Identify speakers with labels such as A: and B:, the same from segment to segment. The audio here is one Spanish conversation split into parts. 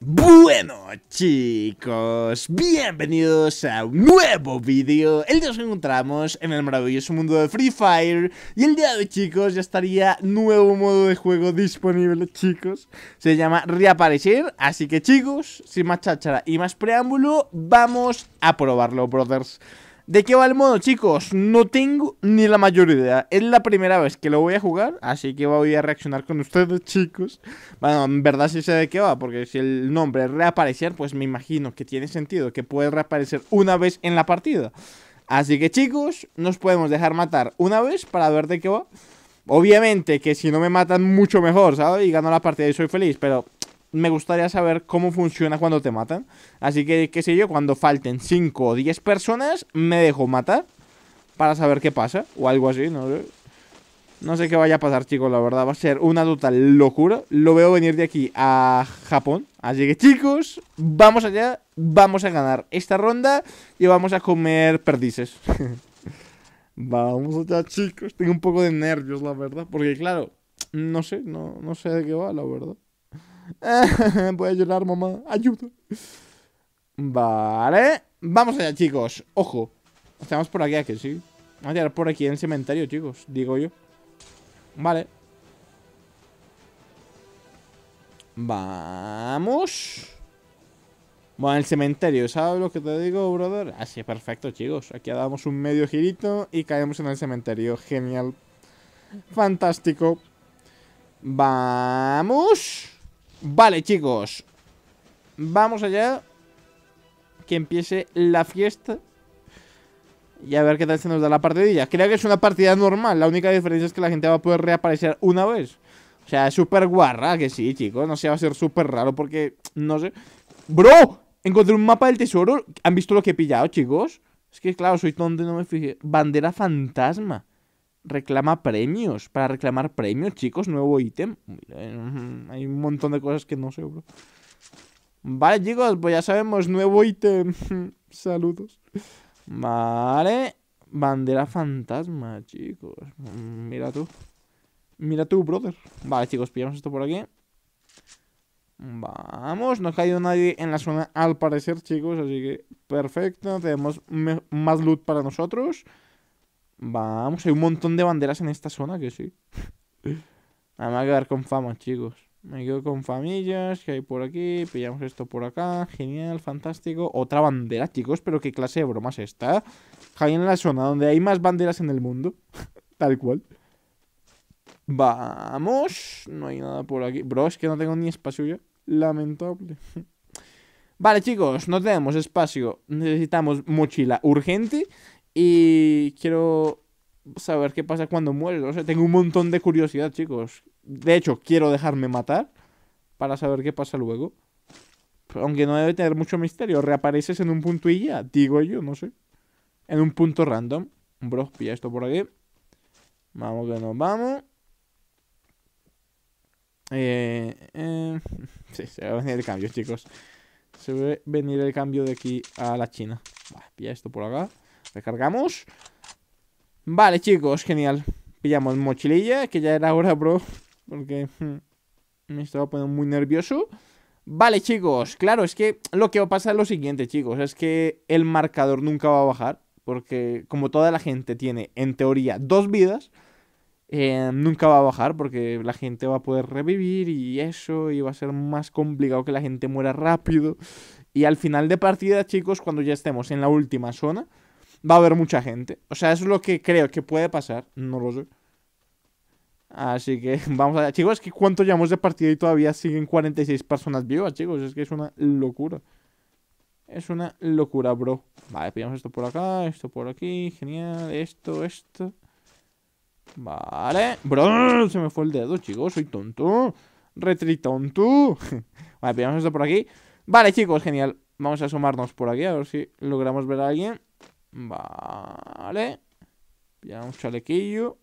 A: Bueno chicos, bienvenidos a un nuevo vídeo El día nos encontramos en el maravilloso mundo de Free Fire Y el día de hoy chicos ya estaría nuevo modo de juego disponible chicos Se llama Reaparecer, así que chicos, sin más cháchara y más preámbulo Vamos a probarlo brothers ¿De qué va el modo, chicos? No tengo ni la mayor idea. Es la primera vez que lo voy a jugar, así que voy a reaccionar con ustedes, chicos. Bueno, en verdad sí sé de qué va, porque si el nombre es reaparecer, pues me imagino que tiene sentido, que puede reaparecer una vez en la partida. Así que, chicos, nos podemos dejar matar una vez para ver de qué va. Obviamente que si no me matan, mucho mejor, ¿sabes? Y gano la partida y soy feliz, pero me gustaría saber cómo funciona cuando te matan. Así que, qué sé yo, cuando falten 5 o 10 personas, me dejo matar para saber qué pasa o algo así, no sé. No sé qué vaya a pasar, chicos, la verdad. Va a ser una total locura. Lo veo venir de aquí a Japón. Así que, chicos, vamos allá. Vamos a ganar esta ronda y vamos a comer perdices. vamos allá, chicos. Tengo un poco de nervios, la verdad. Porque, claro, no sé, no, no sé de qué va, la verdad. Voy a llorar, mamá. Ayuda. Vale. Vamos allá, chicos. Ojo. Estamos por aquí, que sí. Vamos a tirar por aquí en el cementerio, chicos. Digo yo. Vale. Vamos. Bueno, el cementerio, ¿sabes lo que te digo, brother? Así, perfecto, chicos. Aquí damos un medio girito y caemos en el cementerio. Genial. Fantástico. Vamos. Vale, chicos. Vamos allá. Que empiece la fiesta. Y a ver qué tal se nos da la partidilla. Creo que es una partida normal. La única diferencia es que la gente va a poder reaparecer una vez. O sea, es súper guarra, que sí, chicos. No sé, va a ser súper raro porque... No sé. ¡Bro! Encontré un mapa del tesoro. ¿Han visto lo que he pillado, chicos? Es que, claro, soy tonto y no me fijé. Bandera fantasma reclama premios. Para reclamar premios, chicos, nuevo ítem. Eh, hay un montón de cosas que no sé, bro. Vale, chicos, pues ya sabemos, nuevo ítem. Saludos. Vale. Bandera fantasma, chicos. Mira tú. Mira tú, brother. Vale, chicos, pillamos esto por aquí. Vamos, no ha caído nadie en la zona al parecer, chicos. Así que perfecto. Tenemos más loot para nosotros. Vamos, hay un montón de banderas en esta zona que sí. Nada a quedar con fama, chicos. Me quedo con familias que hay por aquí. Pillamos esto por acá. Genial, fantástico. Otra bandera, chicos, pero qué clase de bromas está. hay en la zona donde hay más banderas en el mundo. Tal cual. Vamos. No hay nada por aquí. Bro, es que no tengo ni espacio ya. Lamentable. Vale, chicos, no tenemos espacio. Necesitamos mochila urgente y quiero saber qué pasa cuando mueres. O sea, tengo un montón de curiosidad, chicos. De hecho, quiero dejarme matar para saber qué pasa luego. Aunque no debe tener mucho misterio. Reapareces en un punto y ya, digo yo, no sé. En un punto random. Bro, pilla esto por aquí. Vamos que nos vamos. Eh, eh, sí, se va a venir el cambio, chicos. Se va a venir el cambio de aquí a la China. Va, pilla esto por acá. Cargamos Vale, chicos, genial. Pillamos mochililla, que ya era hora, bro. Porque hmm, me estaba poniendo muy nervioso. Vale, chicos, claro, es que lo que va a pasar es lo siguiente, chicos. Es que el marcador nunca va a bajar. Porque como toda la gente tiene, en teoría, dos vidas, eh, nunca va a bajar porque la gente va a poder revivir y eso, y va a ser más complicado que la gente muera rápido. Y al final de partida, chicos, cuando ya estemos en la última zona, va a haber mucha gente. O sea, eso es lo que creo que puede pasar. No lo sé. Así que vamos allá. Chicos, es que cuánto llevamos de partido y todavía siguen 46 personas vivas, chicos. Es que es una locura. Es una locura, bro. Vale, pillamos esto por acá, esto por aquí. Genial, esto, esto. Vale. Bro, se me fue el dedo, chicos. Soy tonto. Retritonto. vale, pillamos esto por aquí. Vale, chicos, genial. Vamos a asomarnos por aquí a ver si logramos ver a alguien. Vale. Ya un chalequillo.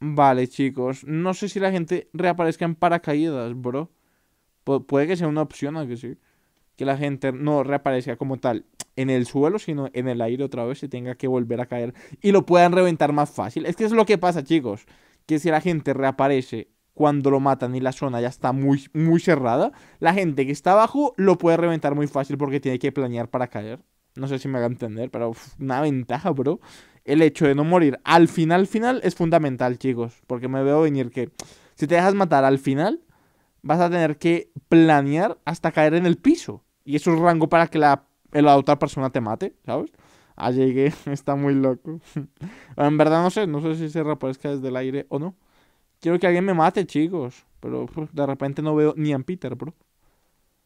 A: Vale, chicos. No sé si la gente reaparezca en paracaídas, bro. puede que sea una opción, aunque sí. Que la gente no reaparezca como tal en el suelo, sino en el aire otra vez y tenga que volver a caer. Y lo puedan reventar más fácil. Es que es lo que pasa, chicos. Que si la gente reaparece cuando lo matan y la zona ya está muy, muy cerrada, la gente que está abajo lo puede reventar muy fácil porque tiene que planear para caer. No sé si me va entender, pero una ventaja, bro. El hecho de no morir al final, final es fundamental, chicos. Porque me veo venir que si te dejas matar al final, vas a tener que planear hasta caer en el piso. Y eso es rango para que la, otra persona te mate, ¿sabes? Ah, llegué, está muy loco. en verdad no sé, no sé si se reaparezca desde el aire o no. Quiero que alguien me mate, chicos. Pero de repente no veo ni a Peter, bro.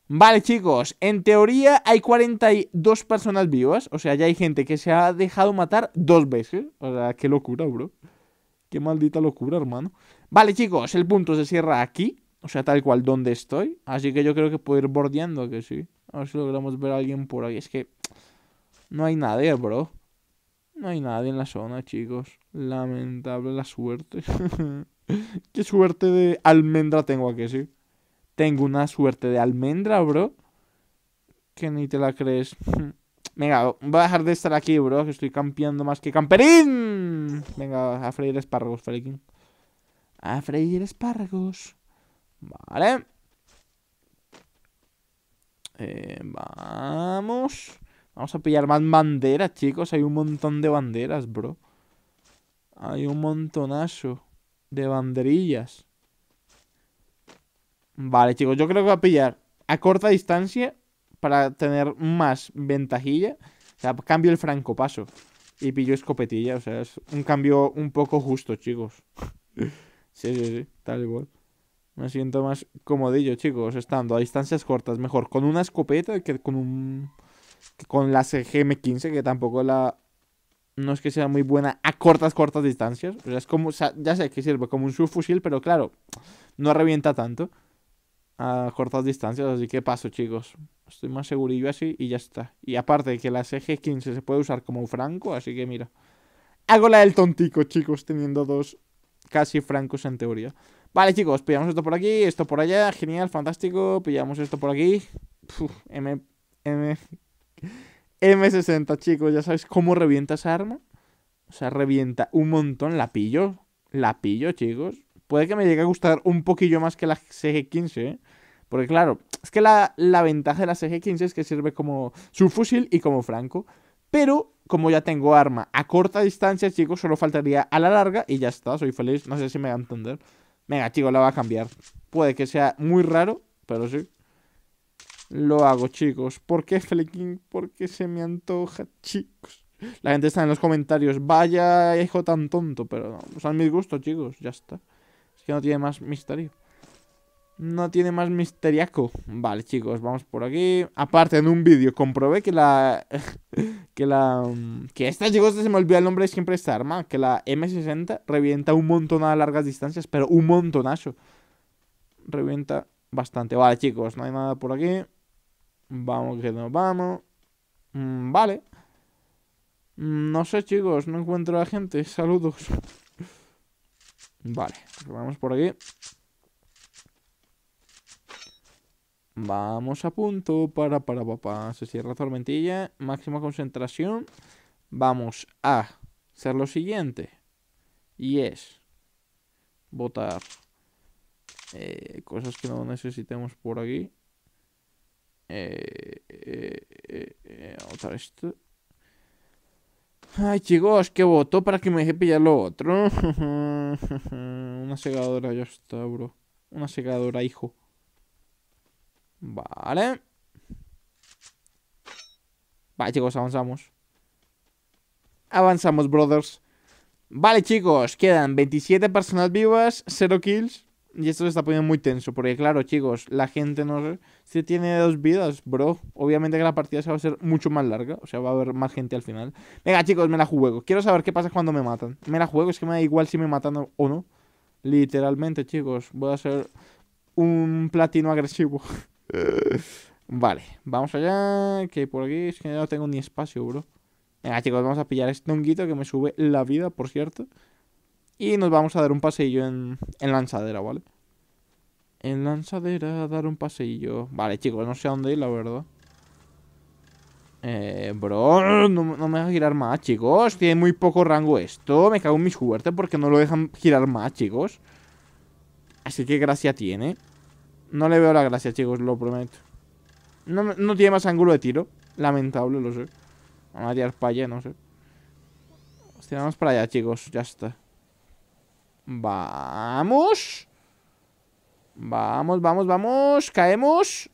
A: Vale, chicos, en teoría hay 42 personas vivas. O sea, ya hay gente que se ha dejado matar dos veces. O sea, qué locura, bro. Qué maldita locura, hermano. Vale, chicos, el punto se cierra aquí. O sea, tal cual donde estoy. Así que yo creo que puedo ir bordeando, que sí. A ver si logramos ver a alguien por ahí. Es que no hay nadie, bro. No hay nadie en la zona, chicos. Lamentable la suerte. qué suerte de almendra tengo aquí, sí. Tengo una suerte de almendra, bro. Que ni te la crees. Venga, voy a dejar de estar aquí, bro. Que estoy campeando más que camperín. Venga, a freír espárragos, Feliquín. A freír espárragos. Vale. Eh, vamos. Vamos a pillar más banderas, chicos. Hay un montón de banderas, bro. Hay un montonazo de banderillas. Vale, chicos, yo creo que va a pillar a corta distancia para tener más ventajilla. O sea, cambio el francopaso Y pillo escopetilla. O sea, es un cambio un poco justo, chicos. sí, sí, sí. Tal igual. Me siento más comodillo, chicos, estando a distancias cortas. Mejor con una escopeta que con un... con la CGM15, que tampoco la... No es que sea muy buena a cortas, cortas distancias. O sea, es como... ya sé que sirve como un subfusil, pero claro, no revienta tanto a cortas distancias, así que paso, chicos. Estoy más segurillo así y ya está. Y aparte que la sg 15 se puede usar como un franco, así que mira. Hago la del tontico, chicos, teniendo dos casi francos en teoría. Vale, chicos, pillamos esto por aquí, esto por allá, genial, fantástico. Pillamos esto por aquí. M, M60, chicos, ya sabes cómo revienta esa arma. O sea, revienta un montón, la pillo, la pillo, chicos puede que me llegue a gustar un poquillo más que la CG-15, ¿eh? Porque claro, es que la, ventaja de la CG-15 es que sirve como subfusil y como franco. Pero como ya tengo arma a corta distancia, chicos, solo faltaría a la larga y ya está, soy feliz. No sé si me va a entender. Venga, chicos, la voy a cambiar. Puede que sea muy raro, pero sí. Lo hago, chicos. ¿Por qué ¿Por Porque se me antoja, chicos. La gente está en los comentarios. Vaya hijo tan tonto, pero Son mis gustos, chicos. Ya está que no tiene más misterio. No tiene más misteriaco. Vale, chicos, vamos por aquí. Aparte, en un vídeo comprobé que la... que la... Mm, que esta, chicos, se me olvidó el nombre de siempre esta arma. Que la M60 revienta un montón a largas distancias, pero un montonazo. Revienta bastante. Vale, chicos, no hay nada por aquí. Vamos que nos vamos. Mm, vale. Mm, no sé, chicos, no encuentro a la gente. Saludos. Vale, pues vamos por aquí. Vamos a punto. Para, para, papá. Se cierra tormentilla. Máxima concentración. Vamos a hacer lo siguiente. Y es botar eh, cosas que no necesitemos por aquí. Eh, eh, otra esto. Ay, chicos, que voto para que me deje pillar lo otro. Una segadora, ya está, bro. Una segadora, hijo. Vale. Vale, chicos, avanzamos. Avanzamos, brothers. Vale, chicos, quedan 27 personas vivas, 0 kills. Y esto se está poniendo muy tenso, porque claro, chicos, la gente no se tiene dos vidas, bro. Obviamente que la partida se va a ser mucho más larga, o sea, va a haber más gente al final. Venga, chicos, me la juego. Quiero saber qué pasa cuando me matan. Me la juego, es que me da igual si me matan o no. Literalmente, chicos, voy a ser un platino agresivo. vale, vamos allá, que por aquí es que no tengo ni espacio, bro. Venga, chicos, vamos a pillar este honguito que me sube la vida, por cierto. Y nos vamos a dar un paseillo en, en lanzadera, ¿vale? En lanzadera, dar un paseillo. Vale, chicos, no sé a dónde ir, la verdad. Eh, bro, no, me deja girar más, chicos. Tiene muy poco rango esto. Me cago en mis suerte porque no lo dejan girar más, chicos. Así que gracia tiene. No le veo la gracia, chicos, lo prometo. No, tiene más ángulo de tiro. Lamentable, lo sé. Vamos a tirar para allá, no sé. Tiramos para allá, chicos. Ya está. Vamos. Vamos, vamos, vamos. Caemos.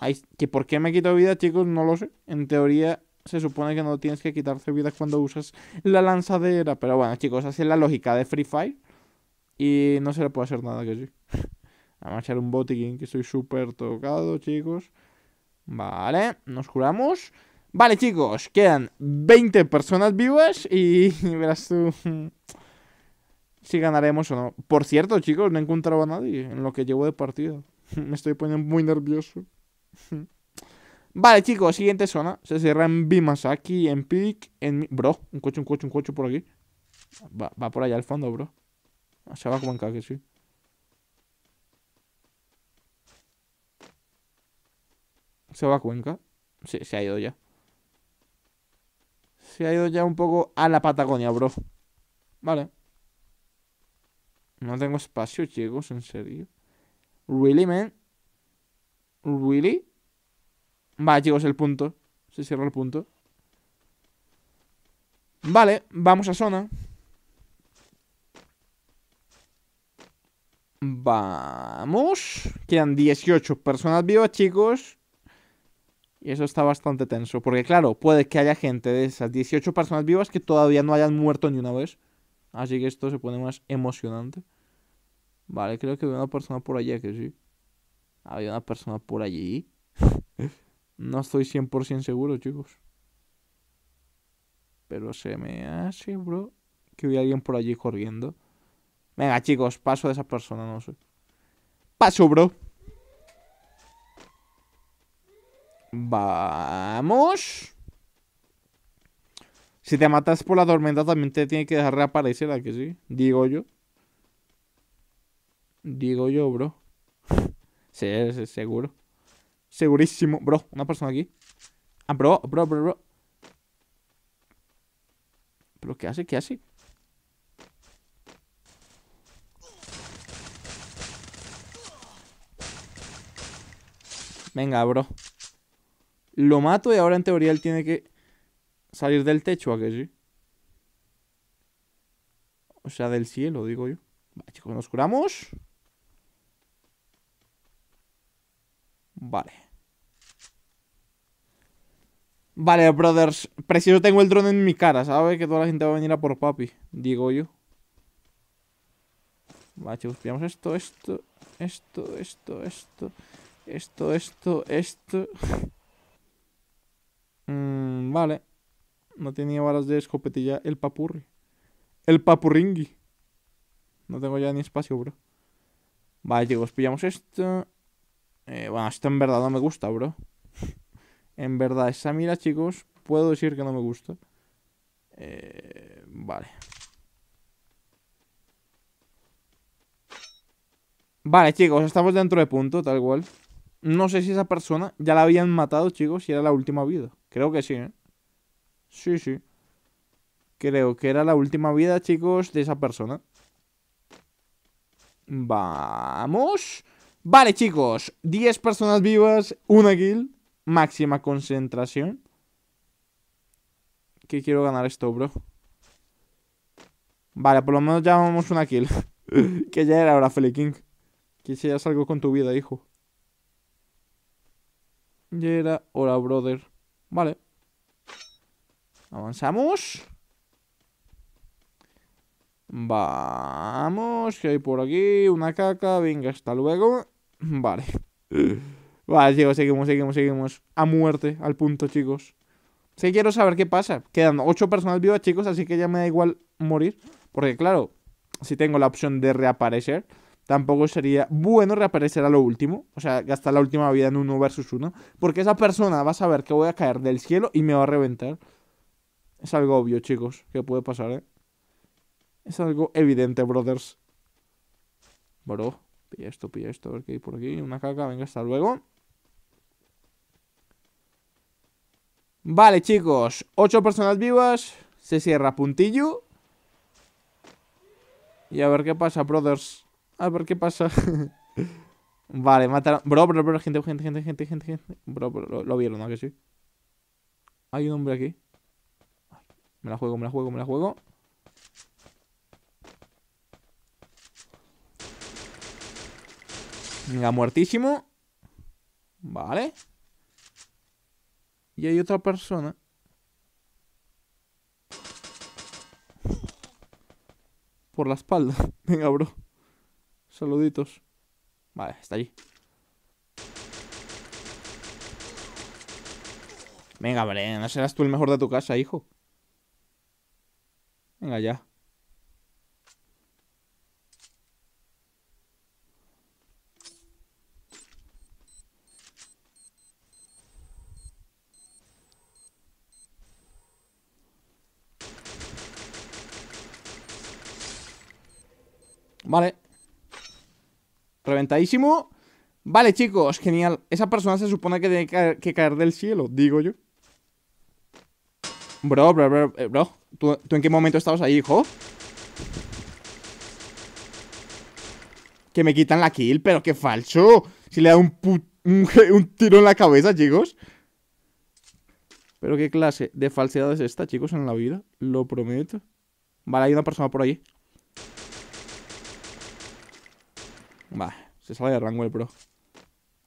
A: Ay, ¿que ¿Por qué me quito vida, chicos? No lo sé. En teoría se supone que no tienes que quitarse vida cuando usas la lanzadera. Pero bueno, chicos, así es la lógica de Free Fire. Y no se le puede hacer nada que sí. a echar un botiquín que estoy súper tocado, chicos. Vale, nos curamos. Vale, chicos, quedan 20 personas vivas y verás tú si ganaremos o no. Por cierto, chicos, no he encontrado a nadie en lo que llevo de partido. Me estoy poniendo muy nervioso. Vale, chicos, siguiente zona. Se cierra en Bimasaki, en Peak en... Bro, un coche, un coche, un coche por aquí. Va, por allá al fondo, bro. Ah, se va a Cuenca, que sí. ¿Se va a Cuenca? Sí, se ha ido ya. Se ha ido ya un poco a la Patagonia, bro. Vale. No tengo espacio, chicos, en serio. Really, man. Really. Va, chicos, el punto. Se cierra el punto. Vale, vamos a zona. Vamos. Quedan 18 personas vivas, chicos. Y eso está bastante tenso. Porque, claro, puede que haya gente de esas 18 personas vivas que todavía no hayan muerto ni una vez. Así que esto se pone más emocionante. Vale, creo que había una persona por allí, que sí. Había una persona por allí. no estoy 100% seguro, chicos. Pero se me hace, bro, que vi alguien por allí corriendo. Venga, chicos, paso de esa persona, no sé. Paso, bro. Vamos. Si te matas por la tormenta, también te tiene que dejar reaparecer, ¿a que sí? Digo yo. Digo yo, bro. Sí, sí, seguro. Segurísimo. Bro, una persona aquí. Ah, bro, bro, bro, bro. ¿Pero qué hace? ¿Qué hace? Venga, bro. Lo mato y ahora en teoría él tiene que salir del techo ¿a que sí? O sea, del cielo, digo yo. Vale, chicos, nos curamos. Vale. Vale, brothers. Preciso tengo el dron en mi cara, ¿sabes? Que toda la gente va a venir a por papi, digo yo. Vale, chicos, pillamos esto, esto, esto, esto, esto, esto, esto, esto. Mm, vale. No tenía balas de escopetilla el papurri. El papurringui. No tengo ya ni espacio, bro. Vale, chicos, pillamos esto. Eh, bueno, esto en verdad no me gusta, bro. en verdad, esa mira, chicos, puedo decir que no me gusta. Eh, vale. Vale, chicos, estamos dentro de punto, tal cual. No sé si esa persona ya la habían matado, chicos, y era la última vida. Creo que sí, ¿eh? Sí, sí. Creo que era la última vida, chicos, de esa persona. Vamos. Vale, chicos. 10 personas vivas, una kill, máxima concentración. Que quiero ganar esto, bro. Vale, por lo menos ya vamos una kill. que ya era hora, FeliKing King. Que si ya salgo con tu vida, hijo. Ya era hora, brother. Vale. Avanzamos. Vamos, que hay por aquí una caca. Venga, hasta luego. Vale. Vale, chicos, seguimos, seguimos, seguimos. A muerte, al punto, chicos. Sí quiero saber qué pasa. Quedan ocho personas vivas, chicos, así que ya me da igual morir. Porque, claro, si tengo la opción de reaparecer, tampoco sería bueno reaparecer a lo último. O sea, gastar la última vida en uno versus uno. Porque esa persona va a saber que voy a caer del cielo y me va a reventar. Es algo obvio, chicos, que puede pasar, ¿eh? Es algo evidente, brothers. Bro, pilla esto, pilla esto, a ver qué hay por aquí. Una caca, venga, hasta luego. Vale, chicos, Ocho personas vivas. Se cierra puntillo. Y a ver qué pasa, brothers. A ver qué pasa. vale, mataron. Bro, bro, bro, gente, gente, gente, gente, gente, Bro, bro, lo, lo vieron, ¿no? Que sí. Hay un hombre aquí. Me la juego, me la juego, me la juego. Venga, muertísimo. Vale. Y hay otra persona. Por la espalda. Venga, bro. Saluditos. Vale, está allí. Venga, vale, no serás tú el mejor de tu casa, hijo. Venga Vale Reventadísimo Vale, chicos, genial Esa persona se supone que tiene que caer del cielo, digo yo Bro, bro, bro, eh, bro. ¿Tú, ¿Tú, en qué momento estabas ahí, hijo? Que me quitan la kill, pero qué falso. Si le da un, un, tiro en la cabeza, chicos. Pero qué clase de falsedad es esta, chicos, en la vida. Lo prometo. Vale, hay una persona por ahí Va, se sale de rango el bro.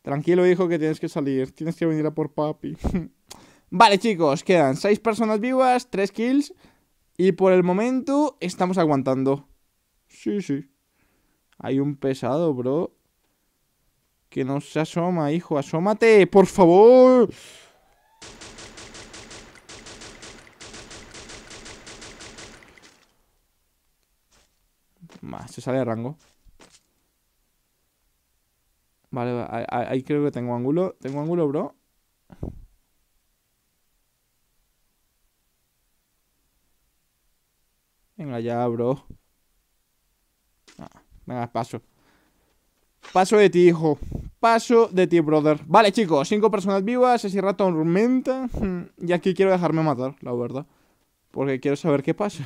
A: Tranquilo, hijo, que tienes que salir. Tienes que venir a por papi. Vale, chicos, quedan 6 personas vivas, 3 kills. Y por el momento estamos aguantando. Sí, sí. Hay un pesado, bro. Que no se asoma, hijo. Asómate, por favor. se sale de rango. Vale, ahí creo que tengo ángulo. Tengo ángulo, bro. Venga ya, bro. Ah, venga, paso. Paso de ti, hijo. Paso de ti, brother. Vale, chicos, cinco personas vivas, ese rato tormenta. Y aquí quiero dejarme matar, la verdad. Porque quiero saber qué pasa.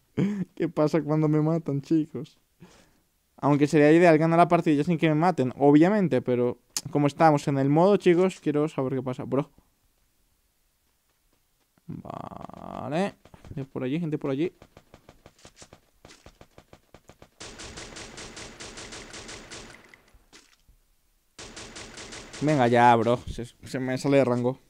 A: ¿Qué pasa cuando me matan, chicos? Aunque sería ideal ganar la partida sin que me maten, obviamente, pero como estamos en el modo, chicos, quiero saber qué pasa, bro. Vale. Gente por allí, gente por allí. Venga ya, bro. Se, me sale de rango.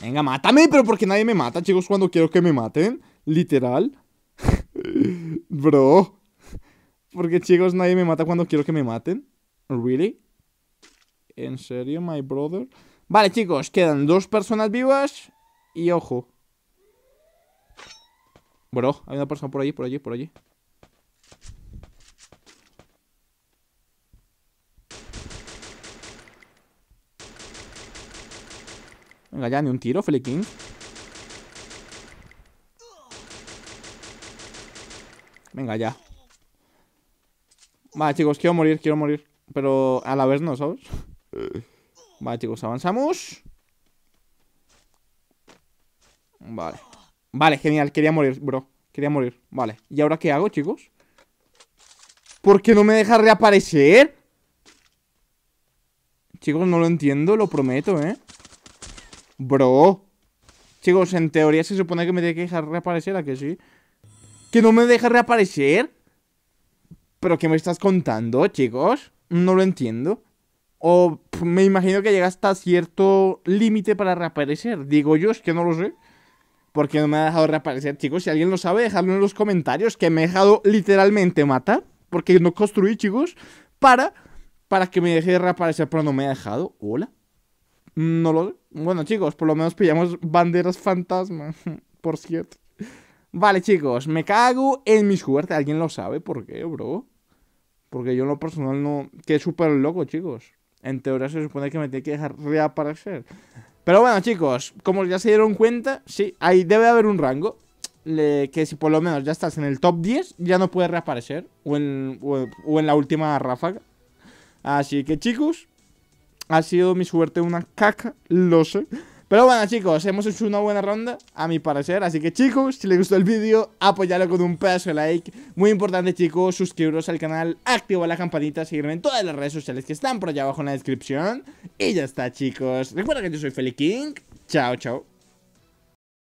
A: Venga, mátame, pero porque nadie me mata, chicos, cuando quiero que me maten. Literal. bro. Porque, chicos, nadie me mata cuando quiero que me maten. ¿Really? ¿En serio, my brother? Vale, chicos, quedan dos personas vivas y ojo. Bro, hay una persona por allí, por allí, por allí. Venga, ya, ni un tiro, King. Venga, ya. Vale, chicos, quiero morir, quiero morir. Pero a la vez no, ¿sabes? Eh. Vale, chicos, avanzamos Vale Vale, genial, quería morir, bro Quería morir, vale ¿Y ahora qué hago, chicos? ¿Por qué no me deja reaparecer? Chicos, no lo entiendo, lo prometo, ¿eh? Bro Chicos, en teoría se supone que me tiene que dejar reaparecer, ¿a que sí? ¿Que no me deja reaparecer? ¿Pero qué me estás contando, chicos? No lo entiendo o me imagino que llega hasta cierto límite para reaparecer. Digo yo, es que no lo sé. Porque no me ha dejado reaparecer, chicos. Si alguien lo sabe, dejadlo en los comentarios. Que me he dejado literalmente matar. Porque no construí, chicos. Para, para que me deje de reaparecer, pero no me ha dejado. Hola. No lo sé. Bueno, chicos, por lo menos pillamos banderas fantasmas. por cierto. Vale, chicos, me cago en mis suerte. ¿Alguien lo sabe por qué, bro? Porque yo en lo personal no... Que es súper loco, chicos. En teoría se supone que me tiene que dejar reaparecer. Pero bueno, chicos, como ya se dieron cuenta, sí, ahí debe haber un rango. que si por lo menos ya estás en el top 10, ya no puedes reaparecer. O o en la última ráfaga. Así que chicos, ha sido mi suerte una caca, lo sé. Pero bueno chicos, hemos hecho una buena ronda A mi parecer, así que chicos, si les gustó el vídeo Apoyadlo con un pedazo de like Muy importante chicos, suscribiros al canal activa la campanita, seguirme en todas las redes sociales Que están por allá abajo en la descripción Y ya está chicos, recuerda que yo soy Feli King Chao, chao